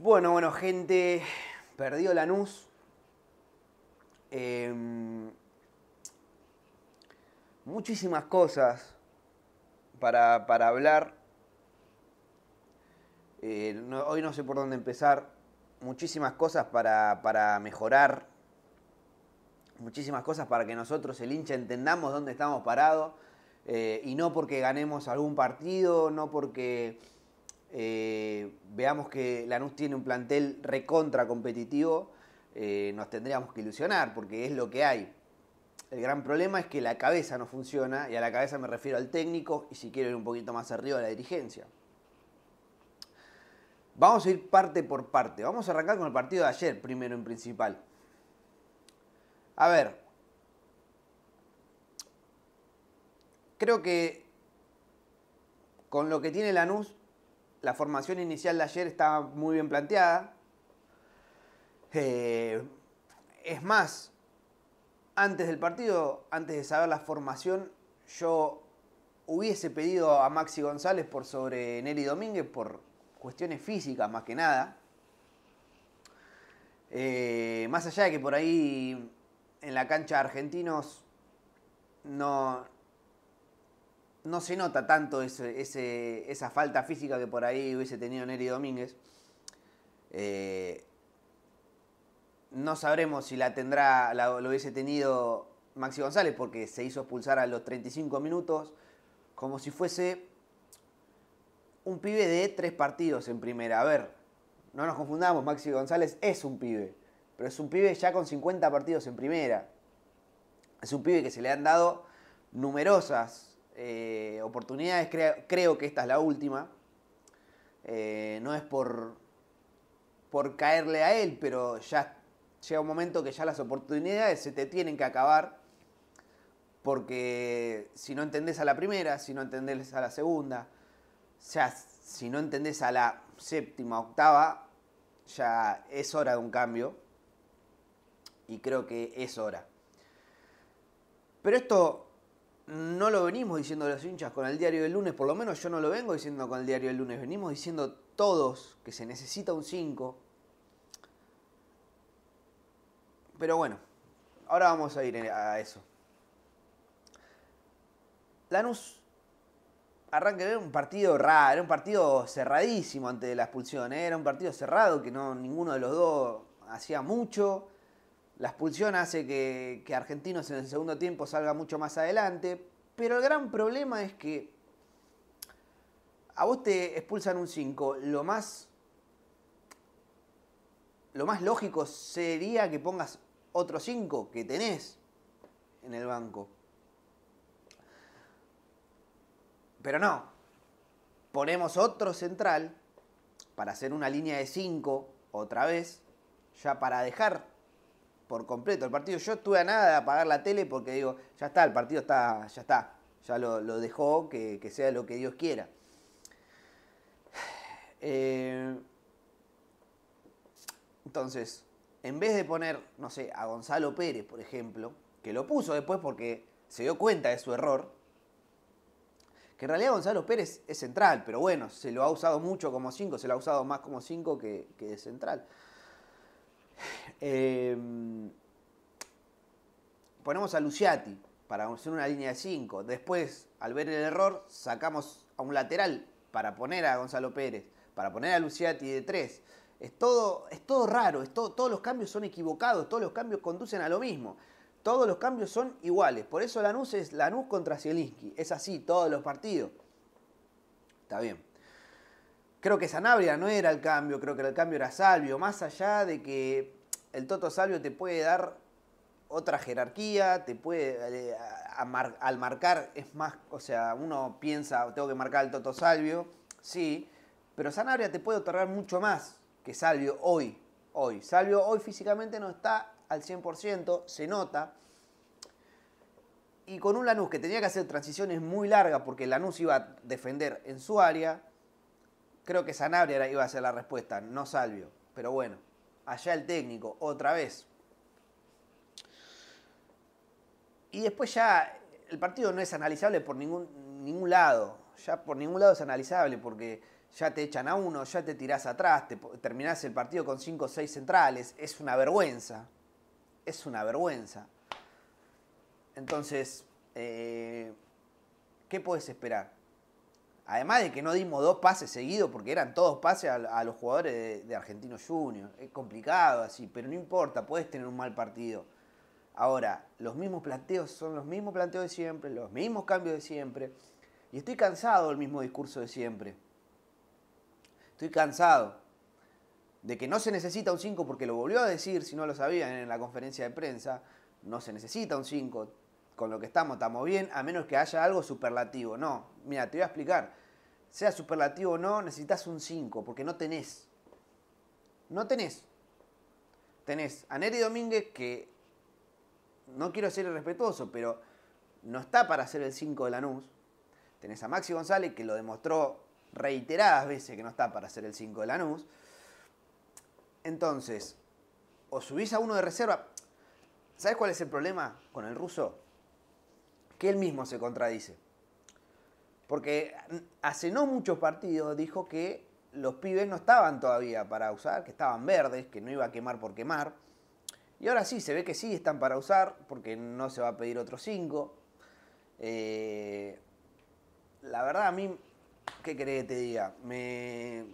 Bueno, bueno, gente, perdió la Eh, em, muchísimas cosas para, hablar. Eh, hoy no sé por dónde empezar. Muchísimas cosas para, mejorar. Muchísimas cosas para que nosotros, el hincha, entendamos dónde estamos parados. Eh, y no porque ganemos algún partido, no porque eh, veamos que Lanús tiene un plantel recontra competitivo, eh, nos tendríamos que ilusionar porque es lo que hay. El gran problema es que la cabeza no funciona, y a la cabeza me refiero al técnico y si quiero ir un poquito más arriba a la dirigencia. Vamos a ir parte por parte. Vamos a arrancar con el partido de ayer, primero en principal. A ver. Creo que con lo que tiene Lanús la formación inicial de ayer estaba muy bien planteada. Eh, es más, antes del partido, antes de saber la formación, yo hubiese pedido a Maxi González por sobre Neri Domínguez por cuestiones físicas más que nada. Eh, más allá de que por ahí en la cancha de argentinos no, no se nota tanto esa falta física que por ahí hubiese tenido Neri Domínguez. Eh, no sabremos si la tendrá, lo hubiese tenido Maxi González, porque se hizo expulsar a los 35 minutos, como si fuese un pibe de tres partidos en primera. A ver, no nos confundamos, Maxi González es un pibe, pero es un pibe ya con 50 partidos en primera. Es un pibe que se le han dado numerosas eh, oportunidades, creo que esta es la última. Eh, no es por, por caerle a él, pero ya llega un momento que ya las oportunidades se te tienen que acabar. Porque si no entendés a la primera, si no entendés a la segunda, sea si no entendés a la séptima, octava, ya es hora de un cambio. Y creo que es hora. Pero esto no lo venimos diciendo los hinchas con el diario del lunes, por lo menos yo no lo vengo diciendo con el diario del lunes, venimos diciendo todos que se necesita un 5. Pero bueno, ahora vamos a ir eh, a eso. Lanús arranca, de un partido raro, era un partido cerradísimo antes de la expulsión, eh, era un partido cerrado que no ninguno de los dos hacía mucho. La expulsión hace que, Argentinos en el segundo tiempo salga mucho más adelante, pero el gran problema es que a vos te expulsan un 5, lo más lo más lógico sería que pongas otro 5 que tenés en el banco. Pero no. Ponemos otro central para hacer una línea de 5 otra vez, ya para dejar por completo el partido. Yo estuve a nada de apagar la tele porque digo, ya está, el partido está, ya está, ya lo, dejó, que, sea lo que Dios quiera. Eh, entonces, en vez de poner, no sé, a Gonzalo Pérez, por ejemplo, que lo puso después porque se dio cuenta de su error, que en realidad Gonzalo Pérez es central, pero bueno, se lo ha usado mucho como 5, se lo ha usado más como 5 que, que de central. Em, ponemos a Luciati para hacer una línea de 5. Después, al ver el error, sacamos a un lateral para poner a Gonzalo Pérez, para poner a Luciati de 3. Es todo, es todo raro, todos los cambios son equivocados, todos los cambios conducen a lo mismo. Todos los cambios son iguales. Por eso Lanús es Lanús contra Zielinski. Es así todos los partidos. Está bien. Creo que Sanabria no era el cambio, creo que el cambio era Salvio. Más allá de que el Toto Salvio te puede dar otra jerarquía, te puede. Eh, al marcar es más. O sea, uno piensa, tengo que marcar al Toto Salvio, sí, pero Sanabria te puede otorgar mucho más que Salvio hoy. Hoy. Salvio hoy físicamente no está al 100%, se nota y con un Lanús que tenía que hacer transiciones muy largas porque Lanús iba a defender en su área, Creo que Sanabria iba a ser la respuesta, no Salvio. Pero bueno, allá el técnico, otra vez. Y después ya el partido no es analizable por ningún, ningún lado. Ya por ningún lado es analizable porque ya te echan a uno, ya te tirás atrás, te, terminás el partido con 5 o 6 centrales. Es una vergüenza. Es una vergüenza. Entonces, eh, ¿qué puedes esperar? Además de que no dimos dos pases seguidos, porque eran todos pases a, los jugadores de, Argentinos Juniors. Es complicado así, pero no importa, puedes tener un mal partido. Ahora, los mismos planteos son los mismos planteos de siempre, los mismos cambios de siempre. Y estoy cansado del mismo discurso de siempre. Estoy cansado de que no se necesita un 5 porque lo volvió a decir, si no lo sabían en la conferencia de prensa, no se necesita un 5, con lo que estamos estamos bien, a menos que haya algo superlativo. No, mira, te voy a explicar sea superlativo o no, necesitas un 5, porque no tenés. No tenés. Tenés a Neri Domínguez que, no quiero ser irrespetuoso, pero no está para ser el 5 de Lanús. Tenés a Maxi González que lo demostró reiteradas veces que no está para hacer el 5 de Lanús. Entonces, o subís a uno de reserva. ¿Sabes cuál es el problema con el ruso? Que él mismo se contradice. Porque hace no muchos partidos dijo que los pibes no estaban todavía para usar, que estaban verdes, que no iba a quemar por quemar. Y ahora sí, se ve que sí están para usar, porque no se va a pedir otros cinco. Eh, la verdad, a mí, ¿qué querés que te diga? Me,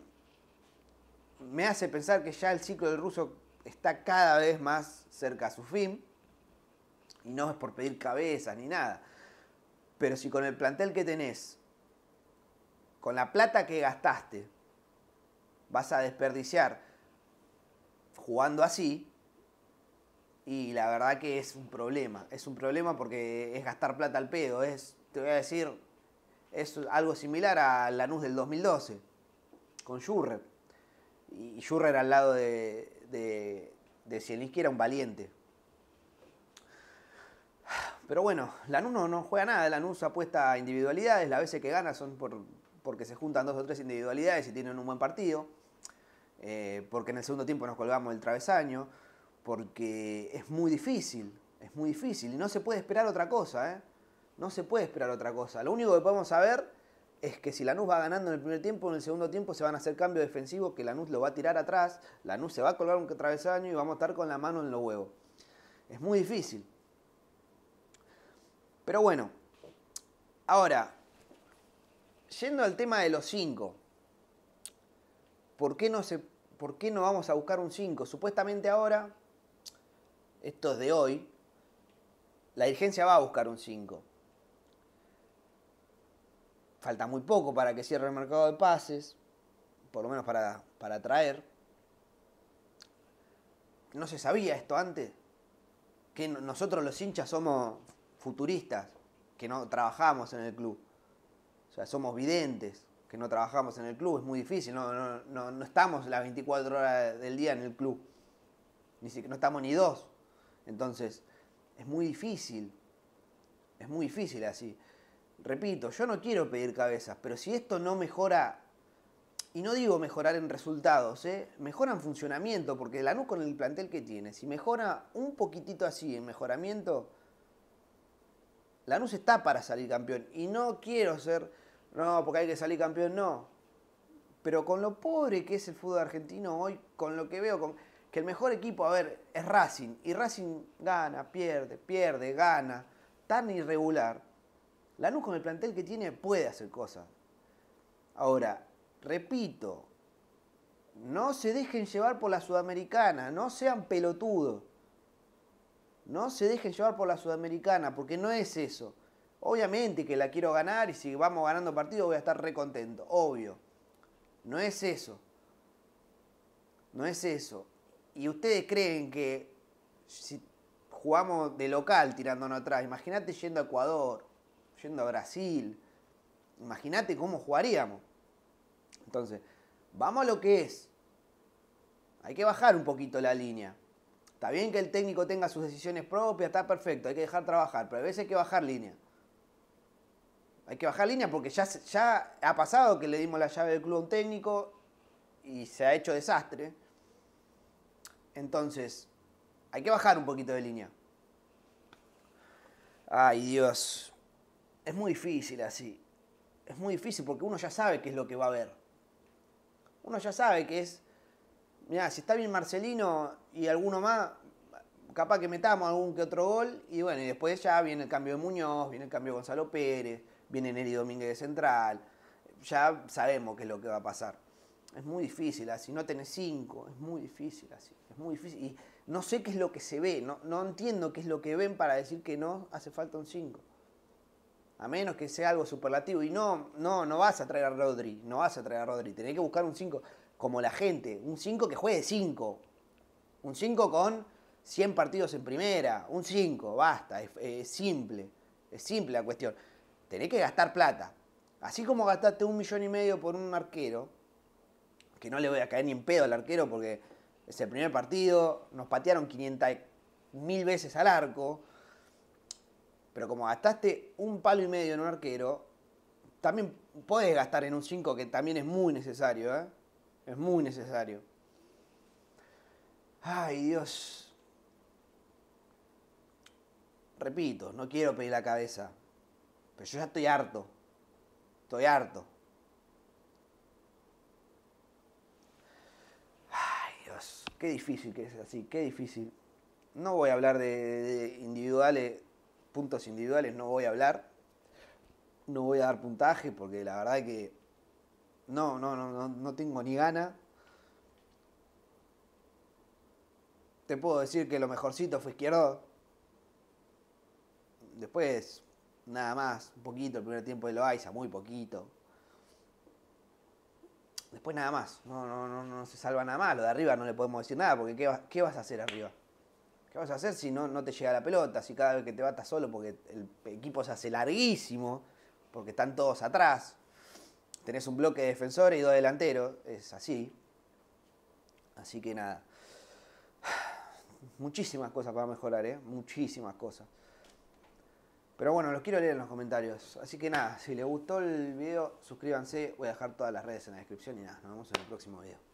me hace pensar que ya el ciclo del ruso está cada vez más cerca a su fin. Y no es por pedir cabezas ni nada. Pero si con el plantel que tenés con la plata que gastaste, vas a desperdiciar jugando así. Y la verdad que es un problema. Es un problema porque es gastar plata al pedo. Es, te voy a decir, es algo similar a Lanús del 2012, con Schurrer. Y era al lado de, de, de era un valiente. Pero bueno, Lanús no juega nada. Lanús apuesta a individualidades. Las veces que gana son por, porque se juntan dos o tres individualidades y tienen un buen partido, eh, porque en el segundo tiempo nos colgamos el travesaño, porque es muy difícil, es muy difícil y no se puede esperar otra cosa, ¿eh? No se puede esperar otra cosa. Lo único que podemos saber es que si Lanús va ganando en el primer tiempo, en el segundo tiempo se van a hacer cambios defensivos, que Lanús lo va a tirar atrás, Lanús se va a colgar un travesaño y vamos a estar con la mano en los huevos. Es muy difícil. Pero bueno, ahora, yendo al tema de los 5, ¿por, qué no ¿por qué no vamos a buscar un 5? Supuestamente ahora, esto es de hoy, la dirigencia va a buscar un 5. Falta muy poco para que cierre el mercado de pases, por lo menos para, para traer. No se sabía esto antes, que nosotros los hinchas somos futuristas, que no trabajamos en el club. O sea, somos videntes, que no trabajamos en el club, es muy difícil, no, no, estamos las 24 horas del día en el club, ni siquiera no estamos ni dos. Entonces, es muy difícil, es muy difícil así. Repito, yo no quiero pedir cabezas, pero si esto no mejora, y no digo mejorar en resultados, ¿eh? mejora en funcionamiento, porque Lanús con el plantel que tiene, si mejora un poquitito así en mejoramiento, Lanús está para salir campeón. Y no quiero ser no, porque hay que salir campeón, no. Pero con lo pobre que es el fútbol argentino hoy, con lo que veo, con, que el mejor equipo, a ver, es Racing, y Racing gana, pierde, pierde, gana, tan irregular. Lanús con el plantel que tiene puede hacer cosas. Ahora, repito, no se dejen llevar por la sudamericana, no sean pelotudos. No se dejen llevar por la sudamericana, porque no es eso. Obviamente que la quiero ganar y si vamos ganando partidos voy a estar re contento, obvio. No es eso. No es eso. Y ustedes creen que si jugamos de local tirándonos atrás, imagínate yendo a Ecuador, yendo a Brasil, imagínate cómo jugaríamos. Entonces, vamos a lo que es. Hay que bajar un poquito la línea. Está bien que el técnico tenga sus decisiones propias, está perfecto, hay que dejar trabajar, pero a veces hay que bajar línea hay que bajar línea porque ya, ya ha pasado que le dimos la llave del club a un técnico y se ha hecho desastre. Entonces, hay que bajar un poquito de línea. Ay Dios, es muy difícil así. Es muy difícil porque uno ya sabe qué es lo que va a haber. Uno ya sabe que es, mira, si está bien Marcelino y alguno más, capaz que metamos algún que otro gol y bueno, y después ya viene el cambio de Muñoz, viene el cambio de Gonzalo Pérez viene Neri Domínguez de Central, ya sabemos qué es lo que va a pasar. Es muy difícil así, no tenés cinco, es muy difícil así, es muy difícil. Y no sé qué es lo que se ve, no, no entiendo qué es lo que ven para decir que no hace falta un cinco. A menos que sea algo superlativo. Y no, no, no vas a traer a Rodri, no vas a traer a Rodri, tenés que buscar un cinco como la gente, un cinco que juegue cinco, Un cinco con 100 partidos en primera, un cinco, basta, es simple, es simple la cuestión tenés que gastar plata. Así como gastaste un millón y medio por un arquero, que no le voy a caer ni en pedo al arquero porque es el primer partido, nos patearon 500 mil veces al arco, pero como gastaste un palo y medio en un arquero, también podés gastar en un 5 que también es muy necesario, ¿eh? Es muy necesario. Ay, Dios. Repito, no quiero pedir la cabeza, pero yo ya estoy harto. Estoy harto. Ay, Dios, qué difícil que es así, qué difícil. No voy a hablar de, individuales, puntos individuales, no voy a hablar. No voy a dar puntaje porque la verdad que no, no, no, no tengo ni gana. Te puedo decir que lo mejorcito fue izquierdo. Después nada más, un poquito el primer tiempo de Loaiza, muy poquito. Después nada más, no, se salva nada más, lo de arriba no le podemos decir nada, porque ¿qué, vas a hacer arriba? ¿Qué vas a hacer si no, no te llega la pelota, si cada vez que te batas solo, porque el equipo se hace larguísimo, porque están todos atrás, tenés un bloque de defensores y dos delanteros, es así. Así que nada, muchísimas cosas para mejorar, ¿eh? muchísimas cosas. Pero bueno, los quiero leer en los comentarios. Así que nada, si les gustó el video, suscríbanse. Voy a dejar todas las redes en la descripción y nada, nos vemos en el próximo video.